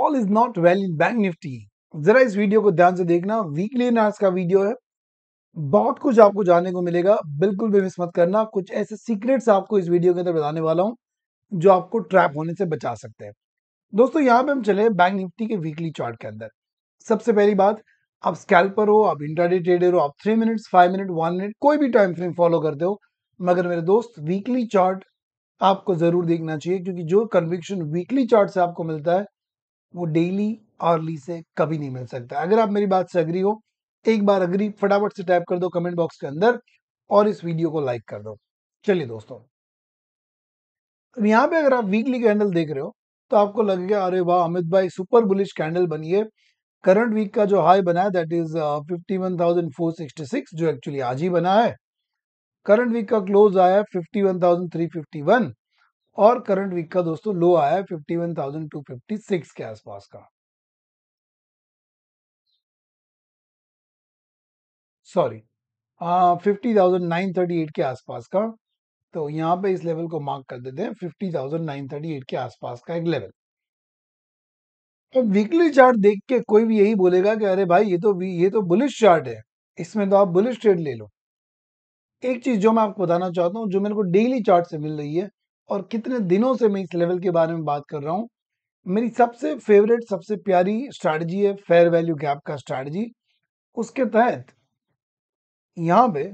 all is not well in bank Nifty जरा इस video को ध्यान से देखना वीकली एनार्स का वीडियो है बहुत कुछ आपको जानने को मिलेगा बिल्कुल भी मिस मत करना कुछ ऐसे सीक्रेट्स आपको इस वीडियो के अंदर बताने वाला हूँ जो आपको ट्रैप होने से बचा सकते हैं दोस्तों यहाँ पे हम चले बैंक निफ्टी के वीकली चार्ट के अंदर सबसे पहली बात आप स्कैल्पर हो आप इंटरडे ट्रेडर हो आप three minutes five minute one minute कोई भी टाइम फ्रेम फॉलो करते हो मगर मेरे दोस्त वीकली चार्ट आपको जरूर देखना चाहिए क्योंकि जो कन्विक्शन वीकली चार्ट से आपको मिलता है वो डेली आर्ली से कभी नहीं मिल सकता अगर आप मेरी बात से अग्री हो एक बार अग्री फटाफट से टाइप कर दो कमेंट बॉक्स के अंदर और इस वीडियो को लाइक कर दो चलिए दोस्तों अब यहाँ पे अगर आप वीकली कैंडल देख रहे हो तो आपको लगेगा अरे वाह अमित भाई सुपर बुलिश कैंडल बनी है करंट वीक का जो हाई बना है that is fifty one thousand four sixty six जो एक्चुअली आज ही बना है करंट वीक का क्लोज आया है fifty one thousand three fifty one और करंट वीक का दोस्तों लो आया है fifty one thousand two fifty six के आसपास का sorry fifty thousand nine thirty eight के आसपास का तो यहां पे इस लेवल को मार्क कर देते हैं fifty thousand nine thirty eight के आसपास का एक लेवल अब वीकली चार्ट देख के कोई भी यही बोलेगा कि अरे भाई ये तो ये तो बुलिश चार्ट है इसमें तो आप बुलिश ट्रेड ले लो एक चीज जो मैं आपको बताना चाहता हूँ जो मेरे को डेली चार्ट से मिल रही है और कितने दिनों से मैं इस लेवल के बारे में बात कर रहा हूँ मेरी सबसे फेवरेट सबसे प्यारी स्ट्रैटेजी है फेयर वैल्यू गैप का स्ट्रैटेजी उसके तहत यहाँ पे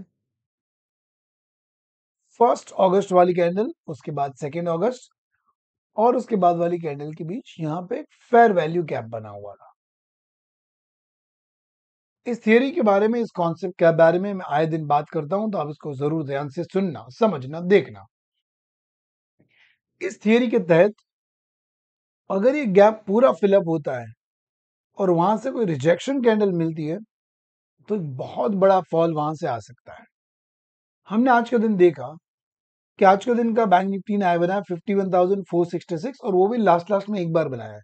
फर्स्ट अगस्त वाली कैंडल उसके बाद सेकेंड अगस्त और उसके बाद वाली कैंडल के बीच यहाँ पे फेयर वैल्यू गैप बना हुआ था इस थियोरी के बारे में इस कॉन्सेप्ट के बारे में मैं आए दिन बात करता हूं तो आप इसको जरूर ध्यान से सुनना समझना देखना इस थियोरी के तहत अगर ये गैप पूरा फिलअप होता है और वहां से कोई रिजेक्शन कैंडल मिलती है तो एक बहुत बड़ा फॉल वहां से आ सकता है हमने आज का दिन देखा कि आज के दिन का बैंक निफ्टी ने आया बनाया fifty one thousand four sixty six और वो भी लास्ट लास्ट में एक बार बनाया है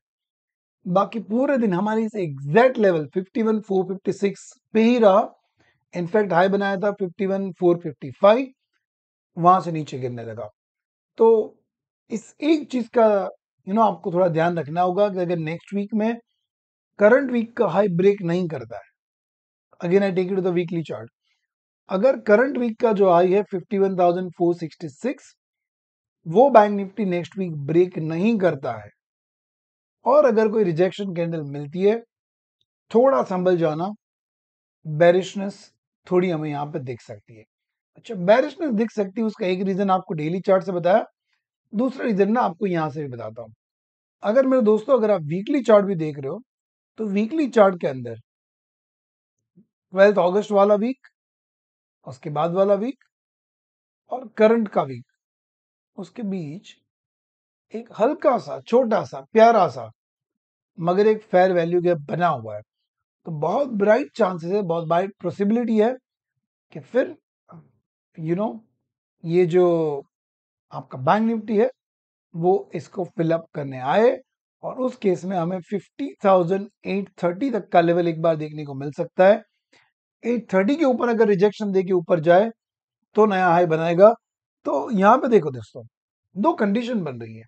बाकी पूरे दिन हमारी इस exact level fifty one four fifty six पे ही रहा इनफैक्ट हाई बनाया था fifty one four fifty five वहां से नीचे गिरने लगा तो इस एक चीज का यू नो आपको थोड़ा ध्यान रखना होगा कि अगर नेक्स्ट वीक में करंट वीक का हाई ब्रेक नहीं करता है again I take it the weekly chart अगर करंट वीक का जो हाई है 51,466 वो bank Nifty next week break नहीं करता है और अगर कोई रिजेक्शन कैंडल मिलती है थोड़ा संभल जाना बैरिशनेस थोड़ी हमें यहाँ पे दिख सकती है अच्छा बैरिशनेस दिख सकती है उसका एक रीजन आपको डेली चार्ट से बताया दूसरा रीज़न ना आपको यहाँ से भी बताता हूँ अगर मेरे दोस्तों अगर आप वीकली चार्ट भी देख रहे हो तो वीकली चार्ट के अंदर ट्वेल्थ ऑगस्ट वाला वीक उसके बाद वाला वीक और करंट का वीक उसके बीच एक हल्का सा छोटा सा प्यारा सा मगर एक फेयर वैल्यू गैप बना हुआ है तो बहुत ब्राइट चांसेस है बहुत ब्राइट पॉसिबिलिटी है कि फिर यू you नो know, ये जो आपका बैंक निफ्टी है वो इसको फिलअप करने आए और उस केस में हमें 50,830 तक का लेवल एक बार देखने को मिल सकता है 830 के ऊपर अगर रिजेक्शन दे के ऊपर जाए तो नया हाई बनाएगा तो यहाँ पे देखो दोस्तों दो कंडीशन बन रही है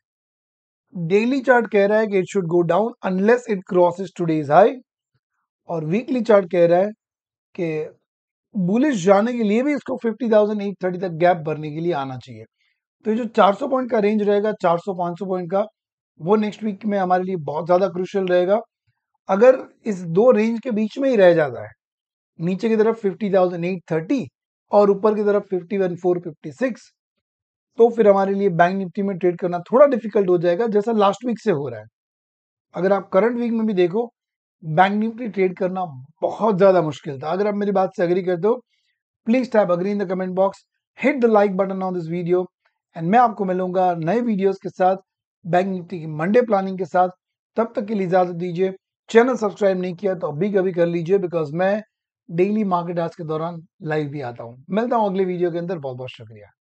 डेली चार्ट कह रहा है कि it should go down unless it crosses today's high और वीकली चार्ट कह रहा है कि बुलिश जाने के लिए भी इसको 50,830 तक गैप भरने के लिए आना चाहिए तो ये जो 400 पॉइंट का रेंज रहेगा 400-500 पॉइंट का वो नेक्स्ट वीक में हमारे लिए बहुत ज़्यादा क्रूशल रहेगा अगर इस दो रेंज के बीच में ही रह जाता है नीचे की तरफ फिफ्टी थाउजेंड एट थर्टी और ऊपर की तरफ fifty one four fifty six तो फिर हमारे लिए बैंक निफ्टी में ट्रेड करना थोड़ा डिफिकल्ट हो जाएगा जैसा लास्ट वीक से हो रहा है अगर आप करंट वीक में भी देखो बैंक निफ्टी ट्रेड करना बहुत ज़्यादा मुश्किल था अगर आप मेरी बात से अग्री करते हो please type agree in the comment box hit the like button on this video and मैं आपको मिलूंगा नए वीडियोस के साथ बैंक निफ्टी की मंडे प्लानिंग के साथ तब तक के लिए इजाजत दीजिए चैनल सब्सक्राइब नहीं किया तो अभी कभी कर लीजिए बिकॉज मैं डेली मार्केट आज के दौरान लाइव भी आता हूँ मिलता हूँ अगले वीडियो के अंदर बहुत बहुत शुक्रिया